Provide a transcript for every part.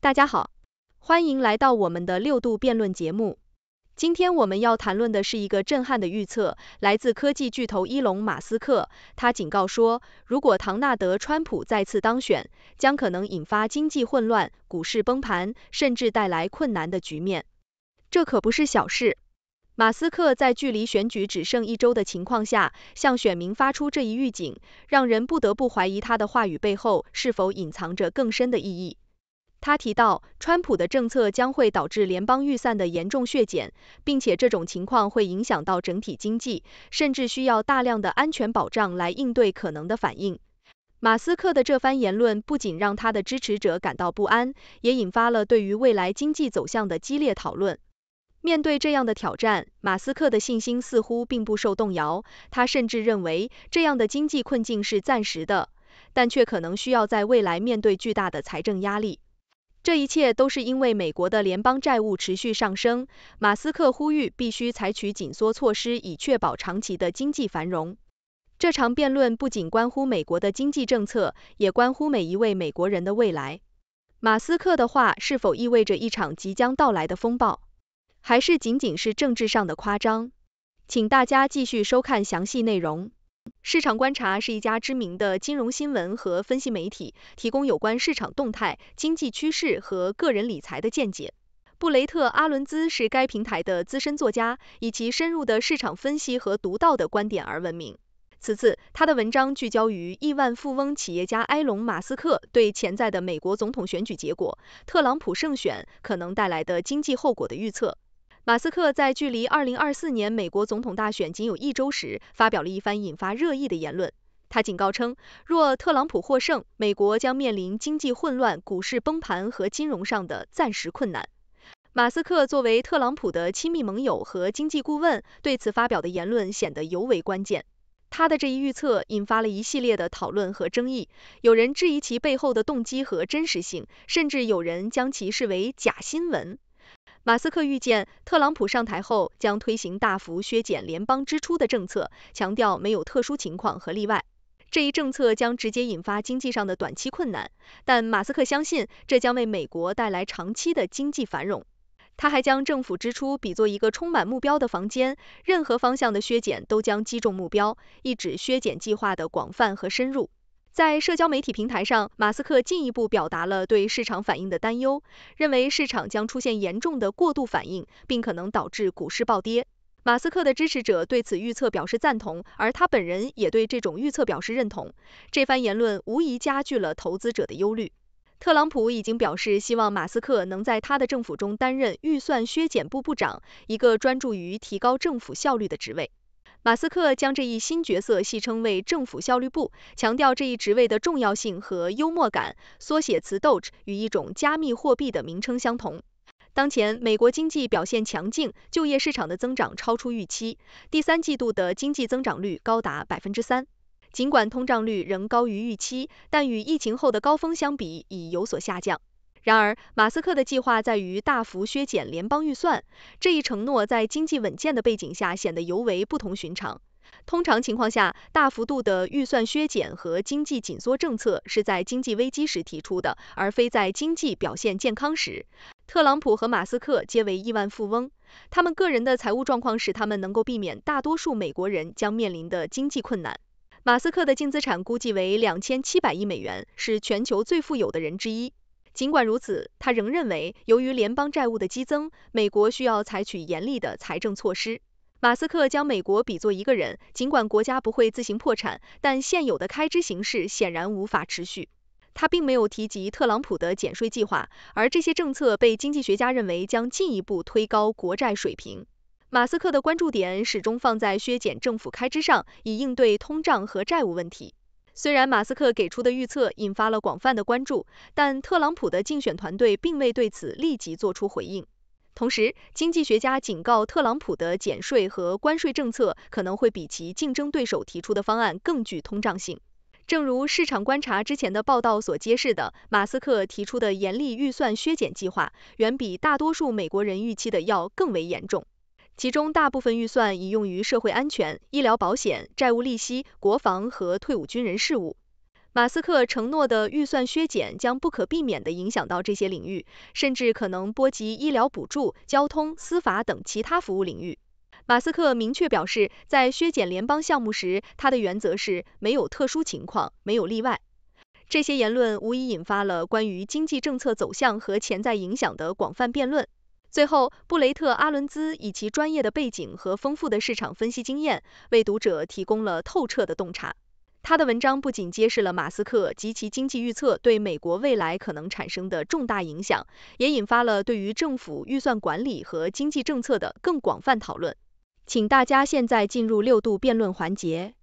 大家好，欢迎来到我们的六度辩论节目。今天我们要谈论的是一个震撼的预测，来自科技巨头伊隆·马斯克。他警告说，如果唐纳德·川普再次当选，将可能引发经济混乱、股市崩盘，甚至带来困难的局面。这可不是小事。马斯克在距离选举只剩一周的情况下，向选民发出这一预警，让人不得不怀疑他的话语背后是否隐藏着更深的意义。他提到，川普的政策将会导致联邦预算的严重削减，并且这种情况会影响到整体经济，甚至需要大量的安全保障来应对可能的反应。马斯克的这番言论不仅让他的支持者感到不安，也引发了对于未来经济走向的激烈讨论。面对这样的挑战，马斯克的信心似乎并不受动摇，他甚至认为这样的经济困境是暂时的，但却可能需要在未来面对巨大的财政压力。这一切都是因为美国的联邦债务持续上升，马斯克呼吁必须采取紧缩措施，以确保长期的经济繁荣。这场辩论不仅关乎美国的经济政策，也关乎每一位美国人的未来。马斯克的话是否意味着一场即将到来的风暴，还是仅仅是政治上的夸张？请大家继续收看详细内容。市场观察是一家知名的金融新闻和分析媒体，提供有关市场动态、经济趋势和个人理财的见解。布雷特·阿伦兹是该平台的资深作家，以其深入的市场分析和独到的观点而闻名。此次，他的文章聚焦于亿万富翁企业家埃隆·马斯克对潜在的美国总统选举结果——特朗普胜选可能带来的经济后果的预测。马斯克在距离二零二四年美国总统大选仅有一周时，发表了一番引发热议的言论。他警告称，若特朗普获胜，美国将面临经济混乱、股市崩盘和金融上的暂时困难。马斯克作为特朗普的亲密盟友和经济顾问，对此发表的言论显得尤为关键。他的这一预测引发了一系列的讨论和争议，有人质疑其背后的动机和真实性，甚至有人将其视为假新闻。马斯克预见，特朗普上台后将推行大幅削减联邦支出的政策，强调没有特殊情况和例外。这一政策将直接引发经济上的短期困难，但马斯克相信，这将为美国带来长期的经济繁荣。他还将政府支出比作一个充满目标的房间，任何方向的削减都将击中目标，一指削减计划的广泛和深入。在社交媒体平台上，马斯克进一步表达了对市场反应的担忧，认为市场将出现严重的过度反应，并可能导致股市暴跌。马斯克的支持者对此预测表示赞同，而他本人也对这种预测表示认同。这番言论无疑加剧了投资者的忧虑。特朗普已经表示希望马斯克能在他的政府中担任预算削减部部长，一个专注于提高政府效率的职位。马斯克将这一新角色戏称为“政府效率部”，强调这一职位的重要性和幽默感。缩写词 “DOGE” 与一种加密货币的名称相同。当前，美国经济表现强劲，就业市场的增长超出预期。第三季度的经济增长率高达百分之三。尽管通胀率仍高于预期，但与疫情后的高峰相比，已有所下降。然而，马斯克的计划在于大幅削减联邦预算，这一承诺在经济稳健的背景下显得尤为不同寻常。通常情况下，大幅度的预算削减和经济紧缩政策是在经济危机时提出的，而非在经济表现健康时。特朗普和马斯克皆为亿万富翁，他们个人的财务状况使他们能够避免大多数美国人将面临的经济困难。马斯克的净资产估计为两千七百亿美元，是全球最富有的人之一。尽管如此，他仍认为，由于联邦债务的激增，美国需要采取严厉的财政措施。马斯克将美国比作一个人，尽管国家不会自行破产，但现有的开支形式显然无法持续。他并没有提及特朗普的减税计划，而这些政策被经济学家认为将进一步推高国债水平。马斯克的关注点始终放在削减政府开支上，以应对通胀和债务问题。虽然马斯克给出的预测引发了广泛的关注，但特朗普的竞选团队并未对此立即做出回应。同时，经济学家警告，特朗普的减税和关税政策可能会比其竞争对手提出的方案更具通胀性。正如市场观察之前的报道所揭示的，马斯克提出的严厉预算削减计划远比大多数美国人预期的要更为严重。其中大部分预算已用于社会安全、医疗保险、债务利息、国防和退伍军人事务。马斯克承诺的预算削减将不可避免地影响到这些领域，甚至可能波及医疗补助、交通、司法等其他服务领域。马斯克明确表示，在削减联邦项目时，他的原则是没有特殊情况，没有例外。这些言论无疑引发了关于经济政策走向和潜在影响的广泛辩论。最后，布雷特·阿伦兹以其专业的背景和丰富的市场分析经验，为读者提供了透彻的洞察。他的文章不仅揭示了马斯克及其经济预测对美国未来可能产生的重大影响，也引发了对于政府预算管理和经济政策的更广泛讨论。请大家现在进入六度辩论环节。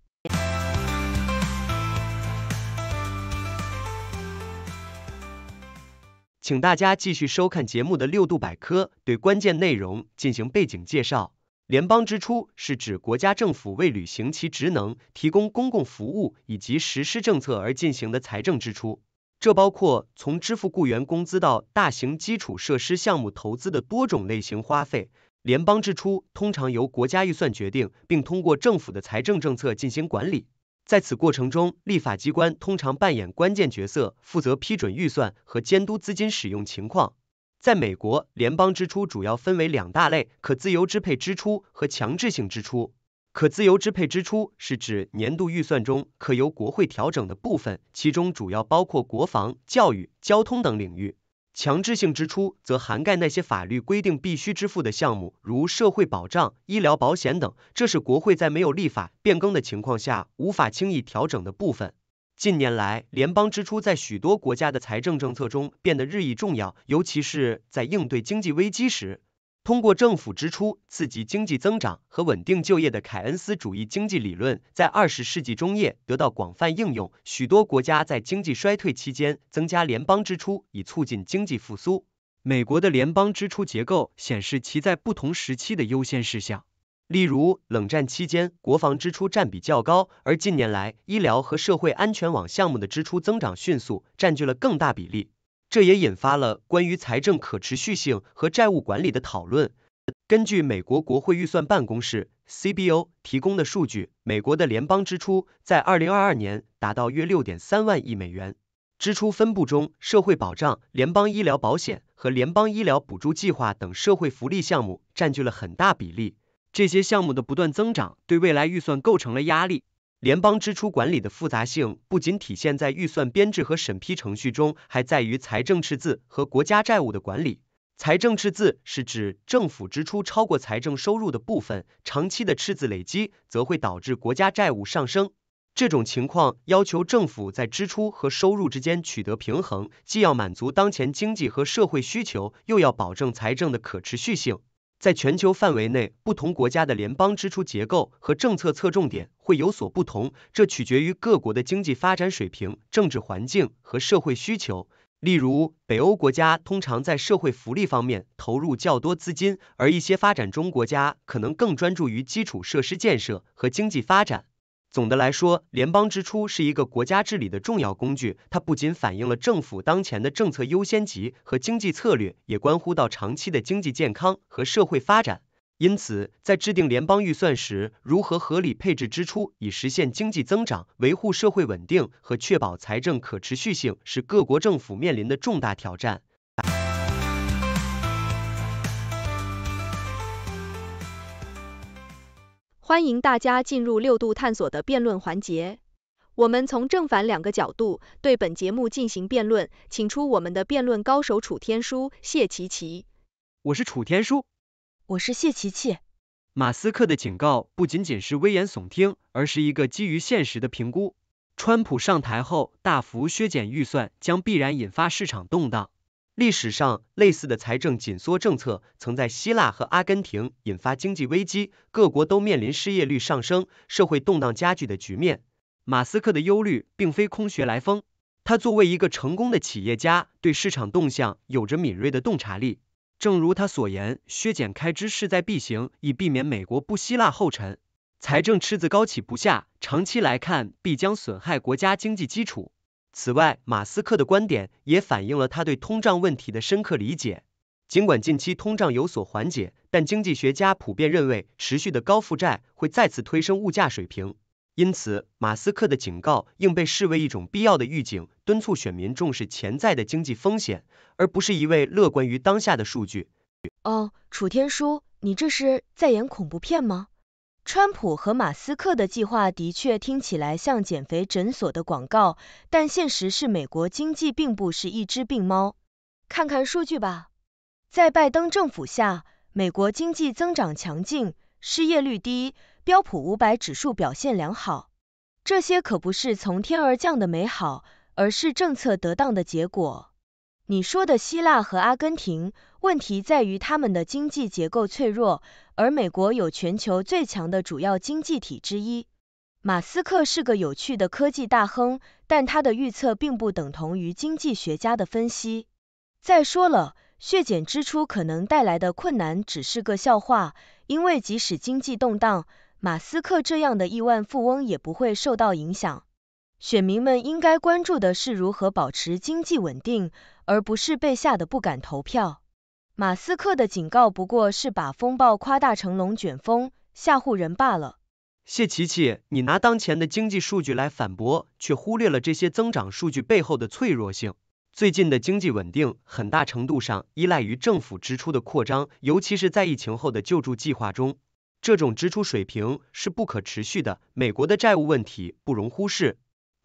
请大家继续收看节目的六度百科，对关键内容进行背景介绍。联邦支出是指国家政府为履行其职能、提供公共服务以及实施政策而进行的财政支出，这包括从支付雇员工资到大型基础设施项目投资的多种类型花费。联邦支出通常由国家预算决定，并通过政府的财政政策进行管理。在此过程中，立法机关通常扮演关键角色，负责批准预算和监督资金使用情况。在美国，联邦支出主要分为两大类：可自由支配支出和强制性支出。可自由支配支出是指年度预算中可由国会调整的部分，其中主要包括国防、教育、交通等领域。强制性支出则涵盖那些法律规定必须支付的项目，如社会保障、医疗保险等。这是国会在没有立法变更的情况下无法轻易调整的部分。近年来，联邦支出在许多国家的财政政策中变得日益重要，尤其是在应对经济危机时。通过政府支出刺激经济增长和稳定就业的凯恩斯主义经济理论，在二十世纪中叶得到广泛应用。许多国家在经济衰退期间增加联邦支出，以促进经济复苏。美国的联邦支出结构显示其在不同时期的优先事项，例如冷战期间国防支出占比较高，而近年来医疗和社会安全网项目的支出增长迅速，占据了更大比例。这也引发了关于财政可持续性和债务管理的讨论。根据美国国会预算办公室 （CBO） 提供的数据，美国的联邦支出在2022年达到约6.3万亿美元。支出分布中，社会保障、联邦医疗保险和联邦医疗补助计划等社会福利项目占据了很大比例。这些项目的不断增长，对未来预算构成了压力。联邦支出管理的复杂性不仅体现在预算编制和审批程序中，还在于财政赤字和国家债务的管理。财政赤字是指政府支出超过财政收入的部分，长期的赤字累积则会导致国家债务上升。这种情况要求政府在支出和收入之间取得平衡，既要满足当前经济和社会需求，又要保证财政的可持续性。在全球范围内，不同国家的联邦支出结构和政策侧重点会有所不同，这取决于各国的经济发展水平、政治环境和社会需求。例如，北欧国家通常在社会福利方面投入较多资金，而一些发展中国家可能更专注于基础设施建设和经济发展。总的来说，联邦支出是一个国家治理的重要工具。它不仅反映了政府当前的政策优先级和经济策略，也关乎到长期的经济健康和社会发展。因此，在制定联邦预算时，如何合理配置支出以实现经济增长、维护社会稳定和确保财政可持续性，是各国政府面临的重大挑战。欢迎大家进入六度探索的辩论环节。我们从正反两个角度对本节目进行辩论，请出我们的辩论高手楚天舒、谢琪琪。我是楚天舒，我是谢琪琪。马斯克的警告不仅仅是危言耸听，而是一个基于现实的评估。川普上台后大幅削减预算，将必然引发市场动荡。历史上，类似的财政紧缩政策曾在希腊和阿根廷引发经济危机，各国都面临失业率上升、社会动荡加剧的局面。马斯克的忧虑并非空穴来风。他作为一个成功的企业家，对市场动向有着敏锐的洞察力。正如他所言，削减开支势在必行，以避免美国不希腊后尘，财政赤字高企不下，长期来看必将损害国家经济基础。此外，马斯克的观点也反映了他对通胀问题的深刻理解。尽管近期通胀有所缓解，但经济学家普遍认为，持续的高负债会再次推升物价水平。因此，马斯克的警告应被视为一种必要的预警，敦促选民重视潜在的经济风险，而不是一味乐观于当下的数据。哦，楚天舒，你这是在演恐怖片吗？川普和马斯克的计划的确听起来像减肥诊所的广告，但现实是美国经济并不是一只病猫。看看数据吧，在拜登政府下，美国经济增长强劲，失业率低，标普五百指数表现良好。这些可不是从天而降的美好，而是政策得当的结果。你说的希腊和阿根廷问题在于他们的经济结构脆弱，而美国有全球最强的主要经济体之一。马斯克是个有趣的科技大亨，但他的预测并不等同于经济学家的分析。再说了，削减支出可能带来的困难只是个笑话，因为即使经济动荡，马斯克这样的亿万富翁也不会受到影响。选民们应该关注的是如何保持经济稳定。而不是被吓得不敢投票。马斯克的警告不过是把风暴夸大成龙卷风，吓唬人罢了。谢奇奇，你拿当前的经济数据来反驳，却忽略了这些增长数据背后的脆弱性。最近的经济稳定很大程度上依赖于政府支出的扩张，尤其是在疫情后的救助计划中。这种支出水平是不可持续的。美国的债务问题不容忽视。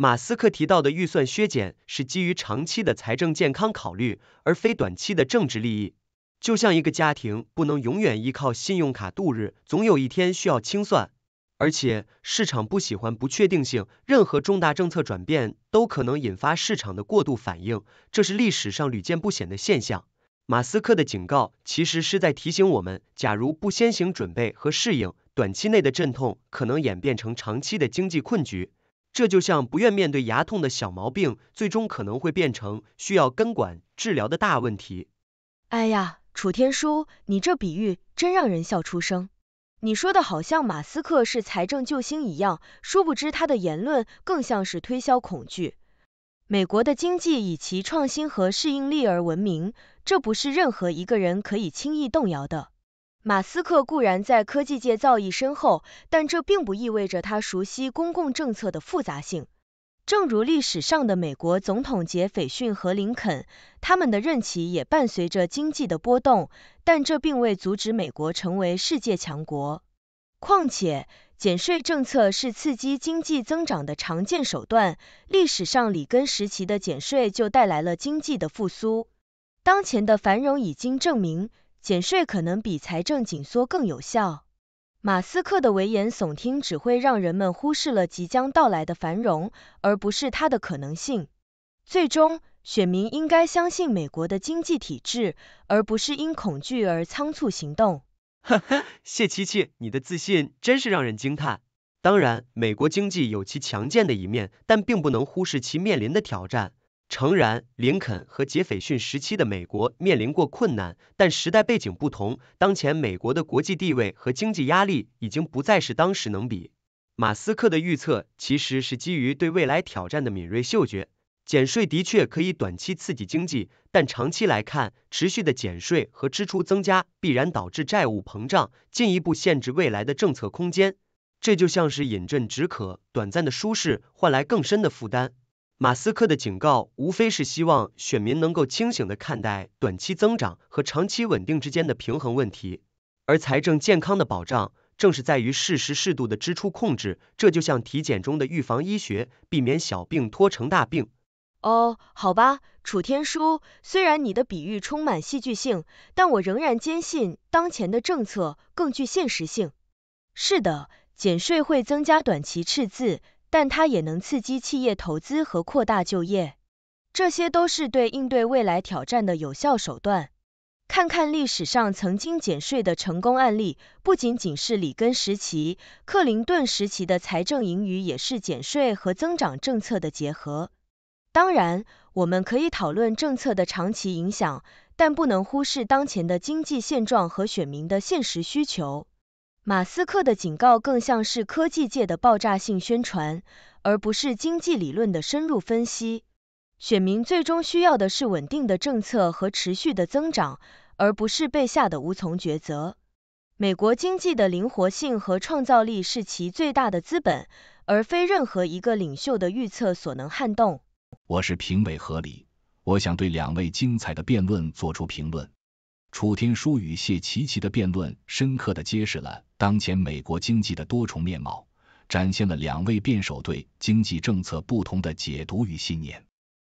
马斯克提到的预算削减是基于长期的财政健康考虑，而非短期的政治利益。就像一个家庭不能永远依靠信用卡度日，总有一天需要清算。而且市场不喜欢不确定性，任何重大政策转变都可能引发市场的过度反应，这是历史上屡见不鲜的现象。马斯克的警告其实是在提醒我们，假如不先行准备和适应，短期内的阵痛可能演变成长期的经济困局。这就像不愿面对牙痛的小毛病，最终可能会变成需要根管治疗的大问题。哎呀，楚天舒，你这比喻真让人笑出声。你说的好像马斯克是财政救星一样，殊不知他的言论更像是推销恐惧。美国的经济以其创新和适应力而闻名，这不是任何一个人可以轻易动摇的。马斯克固然在科技界造诣深厚，但这并不意味着他熟悉公共政策的复杂性。正如历史上的美国总统杰斐逊和林肯，他们的任期也伴随着经济的波动，但这并未阻止美国成为世界强国。况且，减税政策是刺激经济增长的常见手段，历史上里根时期的减税就带来了经济的复苏。当前的繁荣已经证明。减税可能比财政紧缩更有效。马斯克的危言耸听只会让人们忽视了即将到来的繁荣，而不是它的可能性。最终，选民应该相信美国的经济体制，而不是因恐惧而仓促行动。谢七七，你的自信真是让人惊叹。当然，美国经济有其强健的一面，但并不能忽视其面临的挑战。诚然，林肯和杰斐逊时期的美国面临过困难，但时代背景不同。当前美国的国际地位和经济压力已经不再是当时能比。马斯克的预测其实是基于对未来挑战的敏锐嗅觉。减税的确可以短期刺激经济，但长期来看，持续的减税和支出增加必然导致债务膨胀，进一步限制未来的政策空间。这就像是饮鸩止渴，短暂的舒适换来更深的负担。马斯克的警告无非是希望选民能够清醒地看待短期增长和长期稳定之间的平衡问题，而财政健康的保障正是在于适时适度的支出控制。这就像体检中的预防医学，避免小病拖成大病。哦，好吧，楚天舒，虽然你的比喻充满戏剧性，但我仍然坚信当前的政策更具现实性。是的，减税会增加短期赤字。但它也能刺激企业投资和扩大就业，这些都是对应对未来挑战的有效手段。看看历史上曾经减税的成功案例，不仅仅是里根时期、克林顿时期的财政盈余，也是减税和增长政策的结合。当然，我们可以讨论政策的长期影响，但不能忽视当前的经济现状和选民的现实需求。马斯克的警告更像是科技界的爆炸性宣传，而不是经济理论的深入分析。选民最终需要的是稳定的政策和持续的增长，而不是被吓得无从抉择。美国经济的灵活性和创造力是其最大的资本，而非任何一个领袖的预测所能撼动。我是评委何理，我想对两位精彩的辩论做出评论。楚天舒与谢奇奇的辩论，深刻地揭示了当前美国经济的多重面貌，展现了两位辩手对经济政策不同的解读与信念。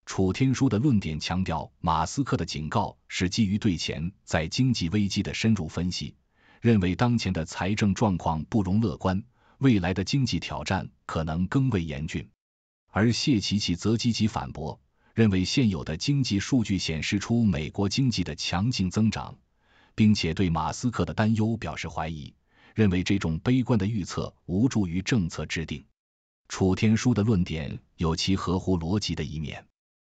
楚天舒的论点强调，马斯克的警告是基于对前在经济危机的深入分析，认为当前的财政状况不容乐观，未来的经济挑战可能更为严峻。而谢奇奇则积极反驳。认为现有的经济数据显示出美国经济的强劲增长，并且对马斯克的担忧表示怀疑，认为这种悲观的预测无助于政策制定。楚天舒的论点有其合乎逻辑的一面，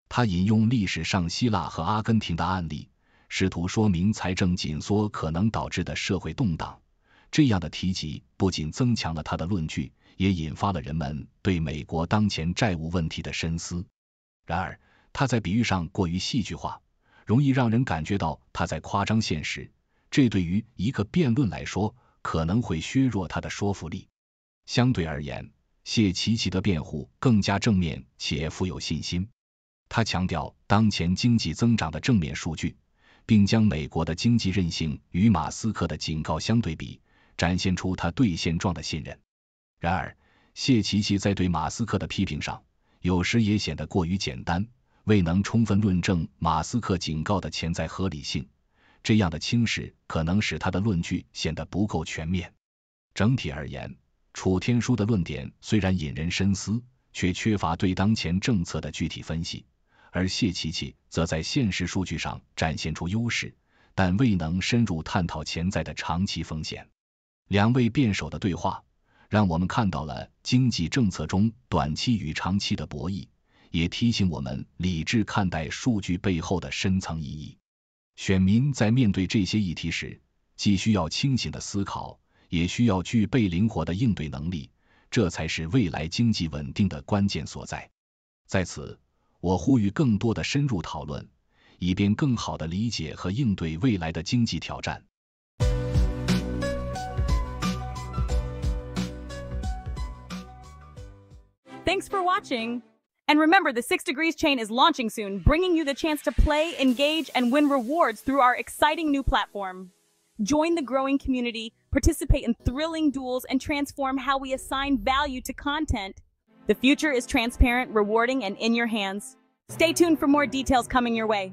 他引用历史上希腊和阿根廷的案例，试图说明财政紧缩可能导致的社会动荡。这样的提及不仅增强了他的论据，也引发了人们对美国当前债务问题的深思。然而，他在比喻上过于戏剧化，容易让人感觉到他在夸张现实。这对于一个辩论来说，可能会削弱他的说服力。相对而言，谢奇奇的辩护更加正面且富有信心。他强调当前经济增长的正面数据，并将美国的经济韧性与马斯克的警告相对比，展现出他对现状的信任。然而，谢奇奇在对马斯克的批评上。有时也显得过于简单，未能充分论证马斯克警告的潜在合理性。这样的轻视可能使他的论据显得不够全面。整体而言，楚天舒的论点虽然引人深思，却缺乏对当前政策的具体分析；而谢琪琪则在现实数据上展现出优势，但未能深入探讨潜在的长期风险。两位辩手的对话。让我们看到了经济政策中短期与长期的博弈，也提醒我们理智看待数据背后的深层意义。选民在面对这些议题时，既需要清醒的思考，也需要具备灵活的应对能力，这才是未来经济稳定的关键所在。在此，我呼吁更多的深入讨论，以便更好地理解和应对未来的经济挑战。Thanks for watching. And remember, the Six Degrees chain is launching soon, bringing you the chance to play, engage, and win rewards through our exciting new platform. Join the growing community, participate in thrilling duels, and transform how we assign value to content. The future is transparent, rewarding, and in your hands. Stay tuned for more details coming your way.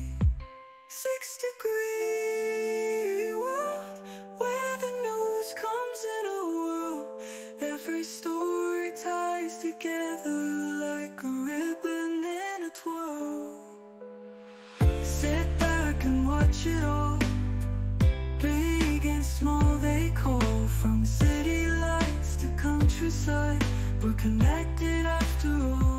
inside. We're connected after all.